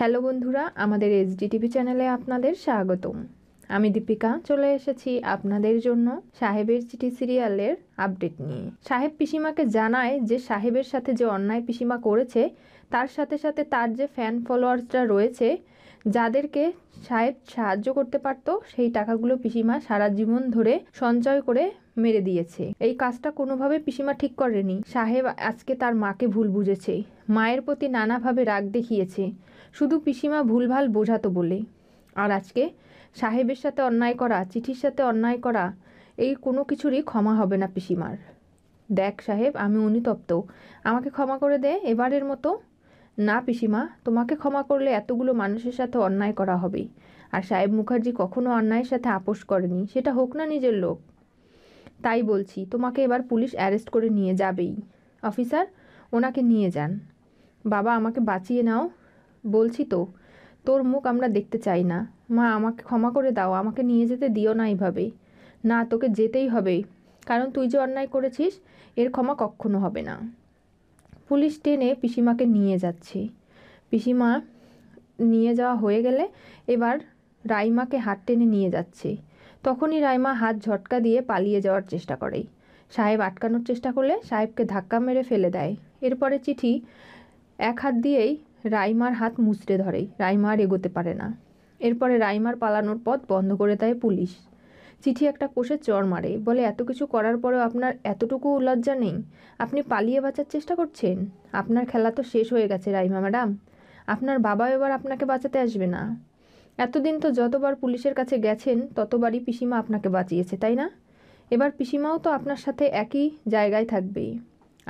Hello বন্ধুরা আমাদের TV চ্যানেলে আপনাদের স্বাগতম আমি দীপিকা চলে এসেছি আপনাদের জন্য সাহেবের চিঠি সিরিয়ালের আপডেট নিয়ে সাহেব পিসিমাকে জানায় যে সাহেবের সাথে যে অন্যায় পিসিমা করেছে তার সাথে সাথে তার যে ফ্যান ফলোয়ার্সরা রয়েছে যাদেরকে সাহেব সাহায্য করতে পারতো সেই টাকাগুলো পিসিমা সারা জীবন ধরে সঞ্চয় করে মেরে দিয়েছে এই কাজটা কোনোভাবে পিসিমা ঠিক করেনি সাহেব আজকে তার মাকে ভুল বুঝেছে মায়ের প্রতি নানাভাবে রাগ দেখিয়েছে শুধু পিসিমা ভুলভাল বোঝাতো বলে আর আজকে সাহেবের সাথে অন্যায় করা চিঠির সাথে অন্যায় করা এই কোনো কিছুরই ক্ষমা হবে না পিসিমার দেখ সাহেব আমি অনুতপ্ত আমাকে ক্ষমা করে দে এবারের মতো না পিসিমা তোমাকে ক্ষমা করলে এতগুলো মানুষের সাথে অন্যায় করা হবে আর সাহেব মুখার্জি কখনো অন্যায়ের সাথে আপোষ করেনি সেটা হোক না নিজের লোক তাই বলছি তোমাকে এবার পুলিশ অ্যারেস্ট করে নিয়ে যাবেই অফিসার ওনাকে নিয়ে যান বাবা আমাকে বাঁচিয়ে নাও বলছি তো তোর মুখ আমরা দেখতে চাই না মা আমাকে ক্ষমা করে দাও আমাকে নিয়ে যেতে দিও না এইভাবে না তোকে যেতেই হবে কারণ তুই যে অন্যায় করেছিস এর ক্ষমা কখনো হবে না পুলিশ টেনে পিসিমাকে নিয়ে যাচ্ছে পিসিমা নিয়ে যাওয়া হয়ে গেলে এবার রাইমাকে হাত টেনে নিয়ে যাচ্ছে তখনই রাইমা হাত ঝটকা দিয়ে পালিয়ে যাওয়ার চেষ্টা করে সাহেব আটকানোর চেষ্টা করলে সাহেবকে ধাক্কা মেরে ফেলে দেয় এরপরে চিঠি এক হাত দিয়েই রাইমার হাত মুচড়ে ধরে রাইমা আর এগোতে পারে না এরপরে রাইমার পালানোর পথ বন্ধ করে দেয় পুলিশ চিঠি একটা কোষে চর মারে বলে এত কিছু করার পরেও আপনার এতটুকু উল্লজ্জা নেই আপনি পালিয়ে বাঁচার চেষ্টা করছেন আপনার খেলা তো শেষ হয়ে গেছে রাইমা ম্যাডাম আপনার বাবা এবার আপনাকে বাঁচাতে আসবে না এতদিন তো যতবার পুলিশের কাছে গেছেন ততবারই পিসিমা আপনাকে বাঁচিয়েছে তাই না এবার পিসিমাও তো আপনার সাথে একই জায়গায় থাকবে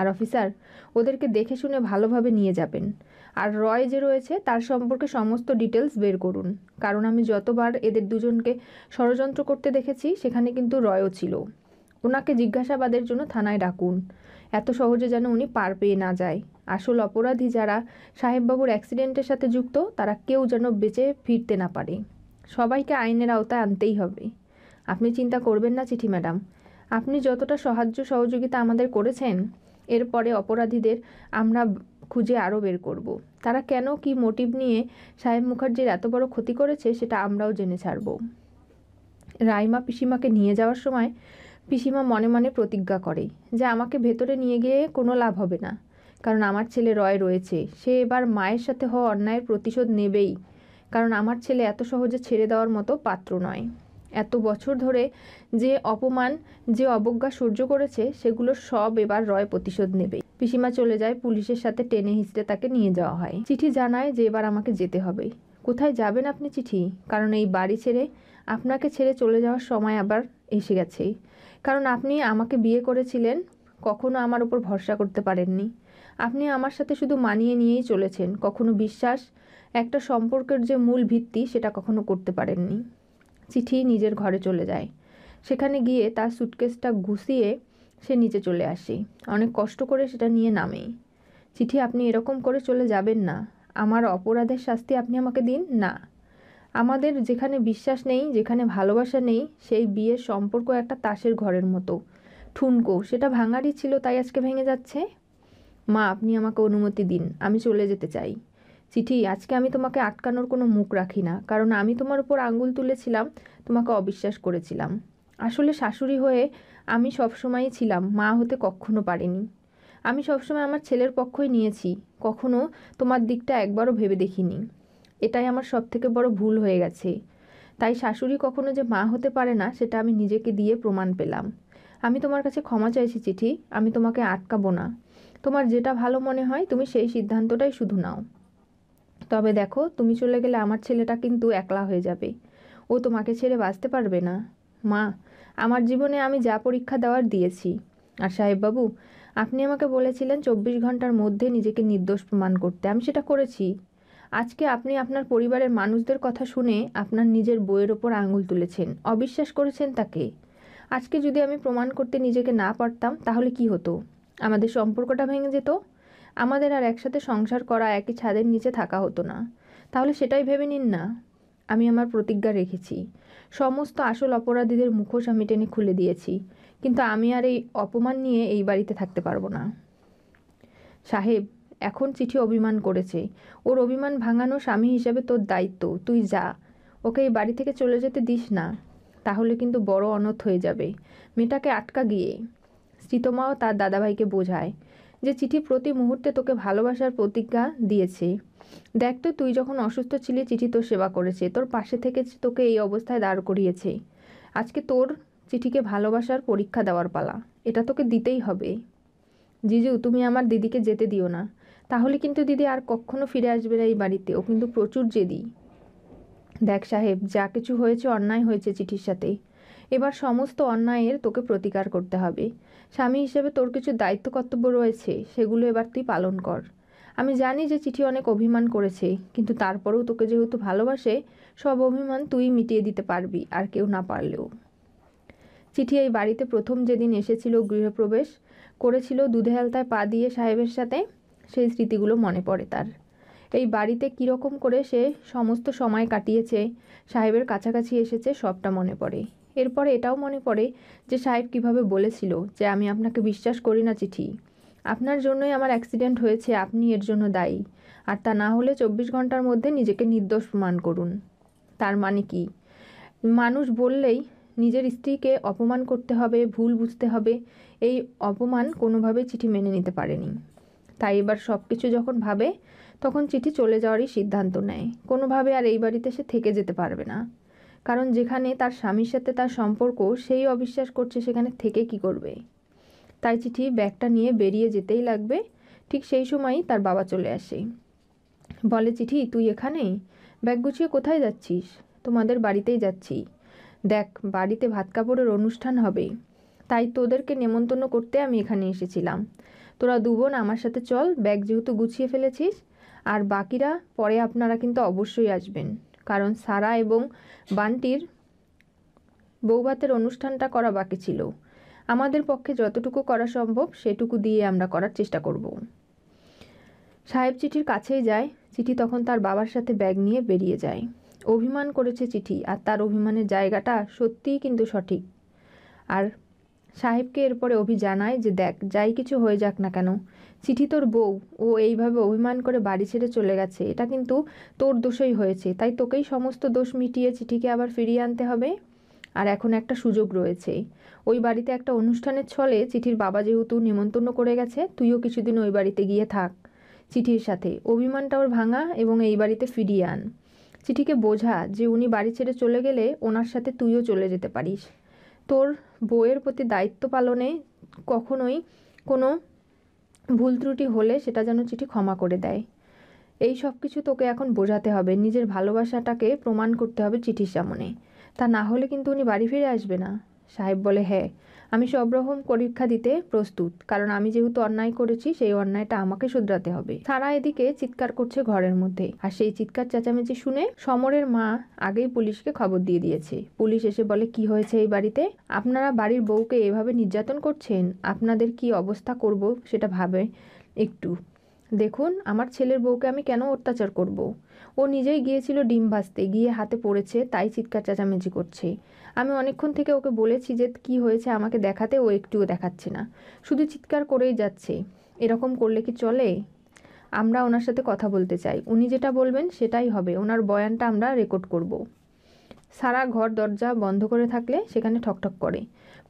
আর অফিসার ওদেরকে দেখে শুনে ভালোভাবে নিয়ে যাবেন আর রয় যে রয়েছে তার সম্পর্কে সমস্ত ডিটেলস বের করুন কারণ আমি যতবার এদের দুজনকে ষড়যন্ত্র করতে দেখেছি সেখানে কিন্তু রয়ও ছিল ওনাকে জিজ্ঞাসাবাদের জন্য থানায় ডাকুন এত সহজে যেন উনি পার পেয়ে না যায় আসল অপরাধী যারা সাহেববাবুর অ্যাক্সিডেন্টের সাথে যুক্ত তারা কেউ যেন বেঁচে ফিরতে না পারে সবাইকে আইনের আওতায় আনতেই হবে আপনি চিন্তা করবেন না চিঠি ম্যাডাম আপনি যতটা সাহায্য সহযোগিতা আমাদের করেছেন এরপরে অপরাধীদের আমরা খুঁজে আরও বের করব। তারা কেন কি মোটিভ নিয়ে সাহেব মুখার্জির এত বড় ক্ষতি করেছে সেটা আমরাও জেনে ছাড়ব রাইমা পিসিমাকে নিয়ে যাওয়ার সময় পিসিমা মনে মনে প্রতিজ্ঞা করে যে আমাকে ভেতরে নিয়ে গিয়ে কোনো লাভ হবে না কারণ আমার ছেলে রয় রয়েছে সে এবার মায়ের সাথে হওয়া অন্যায়ের প্রতিশোধ নেবেই কারণ আমার ছেলে এত সহজে ছেড়ে দেওয়ার মতো পাত্র নয় এত বছর ধরে যে অপমান যে অবজ্ঞা সহ্য করেছে সেগুলো সব এবার রয় প্রতিশোধ নেবে পিসিমা চলে যায় পুলিশের সাথে টেনে হিঁচড়ে তাকে নিয়ে যাওয়া হয় চিঠি জানায় যে এবার আমাকে যেতে হবে কোথায় যাবেন আপনি চিঠি কারণ এই বাড়ি ছেড়ে আপনাকে ছেড়ে চলে যাওয়ার সময় আবার এসে গেছে কারণ আপনি আমাকে বিয়ে করেছিলেন কখনো আমার উপর ভরসা করতে পারেননি আপনি আমার সাথে শুধু মানিয়ে নিয়েই চলেছেন কখনো বিশ্বাস একটা সম্পর্কের যে মূল ভিত্তি সেটা কখনো করতে পারেননি চিঠি নিজের ঘরে চলে যায় সেখানে গিয়ে তার সুটকেসটা গুছিয়ে সে নিচে চলে আসে অনেক কষ্ট করে সেটা নিয়ে নামে চিঠি আপনি এরকম করে চলে যাবেন না আমার অপরাধের শাস্তি আপনি আমাকে দিন না আমাদের যেখানে বিশ্বাস নেই যেখানে ভালোবাসা নেই সেই বিয়ের সম্পর্ক একটা তাসের ঘরের মতো ঠুনকো সেটা ভাঙারই ছিল তাই আজকে ভেঙে যাচ্ছে মা আপনি আমাকে অনুমতি দিন আমি চলে যেতে চাই চিঠি আজকে আমি তোমাকে আটকানোর কোনো মুখ রাখি না কারণ আমি তোমার উপর আঙ্গুল তুলেছিলাম তোমাকে অবিশ্বাস করেছিলাম আসলে শাশুড়ি হয়ে আমি সবসময়ই ছিলাম মা হতে কখনো পারিনি আমি সবসময় আমার ছেলের পক্ষই নিয়েছি কখনো তোমার দিকটা একবারও ভেবে দেখিনি এটাই আমার সবথেকে বড় ভুল হয়ে গেছে তাই শাশুড়ি কখনো যে মা হতে পারে না সেটা আমি নিজেকে দিয়ে প্রমাণ পেলাম আমি তোমার কাছে ক্ষমা চাইছি চিঠি আমি তোমাকে আটকাবো না তোমার যেটা ভালো মনে হয় তুমি সেই সিদ্ধান্তটাই শুধু নাও তবে দেখো তুমি চলে গেলে আমার ছেলেটা কিন্তু একলা হয়ে যাবে ও তোমাকে ছেড়ে বাঁচতে পারবে না মা আমার জীবনে আমি যা পরীক্ষা দেওয়ার দিয়েছি আর সাহেববাবু আপনি আমাকে বলেছিলেন চব্বিশ ঘন্টার মধ্যে নিজেকে নির্দোষ প্রমাণ করতে আমি সেটা করেছি আজকে আপনি আপনার পরিবারের মানুষদের কথা শুনে আপনার নিজের বইয়ের ওপর আঙুল তুলেছেন অবিশ্বাস করেছেন তাকে আজকে যদি আমি প্রমাণ করতে নিজেকে না পারতাম তাহলে কি হতো আমাদের সম্পর্কটা ভেঙে যেত আমাদের আর একসাথে সংসার করা একই ছাদের নিচে থাকা হতো না তাহলে সেটাই ভেবে নিন না আমি আমার প্রতিজ্ঞা রেখেছি সমস্ত আসল অপরাধীদের মুখোশ আমি টেনে খুলে দিয়েছি কিন্তু আমি আর এই অপমান নিয়ে এই বাড়িতে থাকতে পারবো না সাহেব এখন চিঠি অভিমান করেছে ওর অভিমান ভাঙানো স্বামী হিসেবে তোর দায়িত্ব তুই যা ওকে এই বাড়ি থেকে চলে যেতে দিস না তাহলে কিন্তু বড় অনথ হয়ে যাবে মেয়েটাকে আটকা গিয়ে শ্রীতমাও তার দাদাভাইকে বোঝায় যে চিঠি প্রতি মুহূর্তে তোকে ভালোবাসার প্রতিজ্ঞা দিয়েছে দেখ তো তুই যখন অসুস্থ ছিলি চিঠি তোর সেবা করেছে তোর পাশে থেকে তোকে এই অবস্থায় দাঁড় করিয়েছে আজকে তোর চিঠিকে ভালোবাসার পরীক্ষা দেওয়ার পালা এটা তোকে দিতেই হবে জিজু তুমি আমার দিদিকে যেতে দিও না তাহলে কিন্তু দিদি আর কখনো ফিরে আসবে না এই বাড়িতে ও কিন্তু প্রচুর জেদি দেখ সাহেব যা কিছু হয়েছে অন্যায় হয়েছে চিঠির সাথে এবার সমস্ত অন্যায়ের তোকে প্রতিকার করতে হবে স্বামী হিসেবে তোর কিছু দায়িত্ব কর্তব্য রয়েছে সেগুলো এবার তুই পালন কর আমি জানি যে চিঠি অনেক অভিমান করেছে কিন্তু তারপরেও তোকে যেহেতু ভালোবাসে সব অভিমান তুই মিটিয়ে দিতে পারবি আর কেউ না পারলেও চিঠি এই বাড়িতে প্রথম যেদিন এসেছিল গৃহপ্রবেশ করেছিল দুধেহালতায় পা দিয়ে সাহেবের সাথে সেই স্মৃতিগুলো মনে পড়ে তার এই বাড়িতে কীরকম করে সে সমস্ত সময় কাটিয়েছে সাহেবের কাছাকাছি এসেছে সবটা মনে পড়ে এরপরে এটাও মনে পড়ে যে সাহেব কিভাবে বলেছিল যে আমি আপনাকে বিশ্বাস করি না চিঠি আপনার জন্যই আমার অ্যাক্সিডেন্ট হয়েছে আপনি এর জন্য দায়ী আর তা না হলে চব্বিশ ঘন্টার মধ্যে নিজেকে নির্দোষ প্রমাণ করুন তার মানে কি মানুষ বললেই নিজের স্ত্রীকে অপমান করতে হবে ভুল বুঝতে হবে এই অপমান কোনোভাবে চিঠি মেনে নিতে পারেনি তাই এবার সব কিছু যখন ভাবে তখন চিঠি চলে যাওয়ারই সিদ্ধান্ত নেয় কোনোভাবে আর এই বাড়িতে সে থেকে যেতে পারবে না কারণ যেখানে তার স্বামীর সাথে তার সম্পর্ক সেই অবিশ্বাস করছে সেখানে থেকে কি করবে তাই চিঠি ব্যাগটা নিয়ে বেরিয়ে যেতেই লাগবে ঠিক সেই সময়ই তার বাবা চলে আসে বলে চিঠি তুই এখানে ব্যাগ গুছিয়ে কোথায় যাচ্ছিস তোমাদের বাড়িতেই যাচ্ছি দেখ বাড়িতে ভাত কাপড়ের অনুষ্ঠান হবে তাই তোদেরকে নেমন্তন্ন করতে আমি এখানে এসেছিলাম তোরা দুবোন আমার সাথে চল ব্যাগ যেহেতু গুছিয়ে ফেলেছিস আর বাকিরা পরে আপনারা কিন্তু অবশ্যই আসবেন কারণ সারা এবং বান্টির বৌভাতের অনুষ্ঠানটা করা বাকি ছিল আমাদের পক্ষে যতটুকু করা সম্ভব সেটুকু দিয়ে আমরা করার চেষ্টা করব সাহেব চিঠির কাছেই যায় চিঠি তখন তার বাবার সাথে ব্যাগ নিয়ে বেরিয়ে যায় অভিমান করেছে চিঠি আর তার অভিমানের জায়গাটা সত্যিই কিন্তু সঠিক আর সাহেবকে এরপরে অভি জানায় যে দেখ যাই কিছু হয়ে যাক না কেন চিঠি তোর বউ ও এইভাবে অভিমান করে বাড়ি ছেড়ে চলে গেছে এটা কিন্তু তোর দোষই হয়েছে তাই তোকেই সমস্ত দোষ মিটিয়ে চিঠিকে আবার ফিরিয়ে আনতে হবে আর এখন একটা সুযোগ রয়েছে ওই বাড়িতে একটা অনুষ্ঠানের ছলে চিঠির বাবা যেহেতু নিমন্ত্রণ করে গেছে তুইও কিছুদিন ওই বাড়িতে গিয়ে থাক চিঠির সাথে অভিমানটা ওর ভাঙা এবং এই বাড়িতে ফিরিয়ে আন চিঠিকে বোঝা যে উনি বাড়ি ছেড়ে চলে গেলে ওনার সাথে তুইও চলে যেতে পারিস তোর বউয়ের প্রতি দায়িত্ব পালনে কখনোই কোনো ভুল ত্রুটি হলে সেটা যেন চিঠি ক্ষমা করে দেয় এই সব কিছু তোকে এখন বোঝাতে হবে নিজের ভালোবাসাটাকে প্রমাণ করতে হবে চিঠির সামনে তা না হলে কিন্তু উনি বাড়ি ফিরে আসবে না সাহেব বলে হ্যাঁ আমি সব রকম পরীক্ষা দিতে প্রস্তুত কারণ আমি যেহেতু অন্যায় করেছি সেই অন্যায়টা আমাকে শুধরাতে হবে সারা এদিকে চিৎকার করছে ঘরের মধ্যে আর সেই চিৎকার চেঁচামেচি শুনে সমরের মা আগেই পুলিশকে খবর দিয়ে দিয়েছে পুলিশ এসে বলে কি হয়েছে এই বাড়িতে আপনারা বাড়ির বউকে এভাবে নির্যাতন করছেন আপনাদের কি অবস্থা করব সেটা ভাবে একটু দেখুন আমার ছেলের বউকে আমি কেন অত্যাচার করব। ও নিজেই গিয়েছিল ডিম ভাজতে গিয়ে হাতে পড়েছে তাই চিৎকার চেঁচামেচি করছে আমি অনেকক্ষণ থেকে ওকে বলেছি যে কি হয়েছে আমাকে দেখাতে ও একটুও দেখাচ্ছে না শুধু চিৎকার করেই যাচ্ছে এরকম করলে কি চলে আমরা ওনার সাথে কথা বলতে চাই উনি যেটা বলবেন সেটাই হবে ওনার বয়ানটা আমরা রেকর্ড করব। সারা ঘর দরজা বন্ধ করে থাকলে সেখানে ঠকঠক করে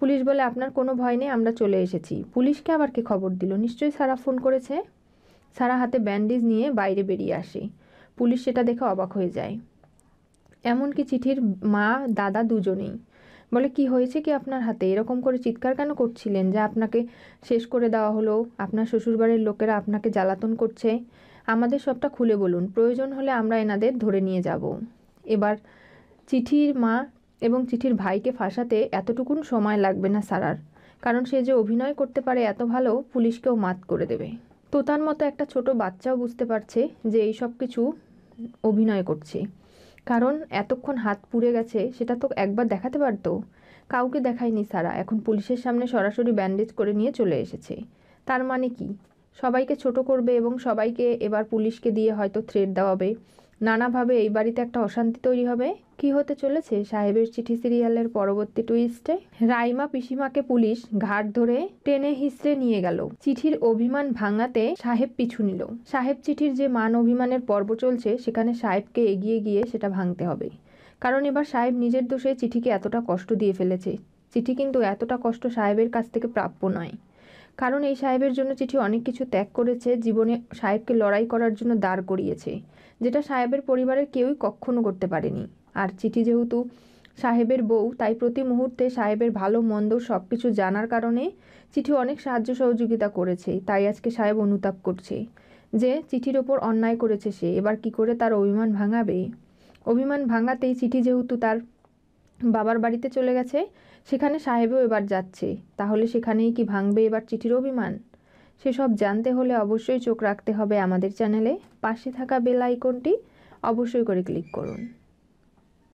পুলিশ বলে আপনার কোনো ভয় নেই আমরা চলে এসেছি পুলিশকে আবার কে খবর দিল নিশ্চয়ই সারা ফোন করেছে সারা হাতে ব্যান্ডেজ নিয়ে বাইরে বেরিয়ে আসে পুলিশ সেটা দেখে অবাক হয়ে যায় এমনকি চিঠির মা দাদা দুজনেই বলে কি হয়েছে কি আপনার হাতে এরকম করে চিৎকার কেন করছিলেন যে আপনাকে শেষ করে দেওয়া হলো আপনার শ্বশুরবাড়ির লোকেরা আপনাকে জ্বালাতন করছে আমাদের সবটা খুলে বলুন প্রয়োজন হলে আমরা এনাদের ধরে নিয়ে যাব এবার চিঠির মা এবং চিঠির ভাইকে ফাঁসাতে এতটুকুন সময় লাগবে না সারার কারণ সে যে অভিনয় করতে পারে এত ভালো পুলিশকেও মাত করে দেবে তোতার মতো একটা ছোট বাচ্চাও বুঝতে পারছে যে এই সব কিছু অভিনয় করছে কারণ এতক্ষণ হাত পুড়ে গেছে সেটা তো একবার দেখাতে পারতো কাউকে দেখায়নি সারা এখন পুলিশের সামনে সরাসরি ব্যান্ডেজ করে নিয়ে চলে এসেছে তার মানে কি সবাইকে ছোট করবে এবং সবাইকে এবার পুলিশকে দিয়ে হয়তো থ্রেট দেওয়াবে নানাভাবে এই বাড়িতে একটা অশান্তি তৈরি হবে কি হতে চলেছে সাহেবের চিঠি সিরিয়ালের পরবর্তী টুইস্টে রাইমা পিসিমাকে পুলিশ ঘাট ধরে টেনে হিসড়ে নিয়ে গেল চিঠির অভিমান ভাঙাতে সাহেব পিছু নিল সাহেব চিঠির যে মান অভিমানের পর্ব চলছে সেখানে সাহেবকে এগিয়ে গিয়ে সেটা ভাঙতে হবে কারণ এবার সাহেব নিজের দোষে চিঠিকে এতটা কষ্ট দিয়ে ফেলেছে চিঠি কিন্তু এতটা কষ্ট সাহেবের কাছ থেকে প্রাপ্য নয় কারণ এই সাহেবের জন্য চিঠি অনেক কিছু ত্যাগ করেছে জীবনে সাহেবকে লড়াই করার জন্য দাঁড় করিয়েছে যেটা সাহেবের পরিবারের কেউই কখনো করতে পারেনি আর চিঠি যেহেতু সাহেবের বউ তাই প্রতি মুহূর্তে সাহেবের ভালো মন্দ সব কিছু জানার কারণে চিঠি অনেক সাহায্য সহযোগিতা করেছে তাই আজকে সাহেব অনুতাপ করছে যে চিঠির ওপর অন্যায় করেছে সে এবার কি করে তার অভিমান ভাঙাবে অভিমান ভাঙাতেই চিঠি যেহেতু তার বাবার বাড়িতে চলে গেছে সেখানে সাহেবও এবার যাচ্ছে তাহলে সেখানেই কি ভাঙবে এবার চিঠির অভিমান সেসব জানতে হলে অবশ্যই চোখ রাখতে হবে আমাদের চ্যানেলে পাশে থাকা বেল আইকনটি অবশ্যই করে ক্লিক করুন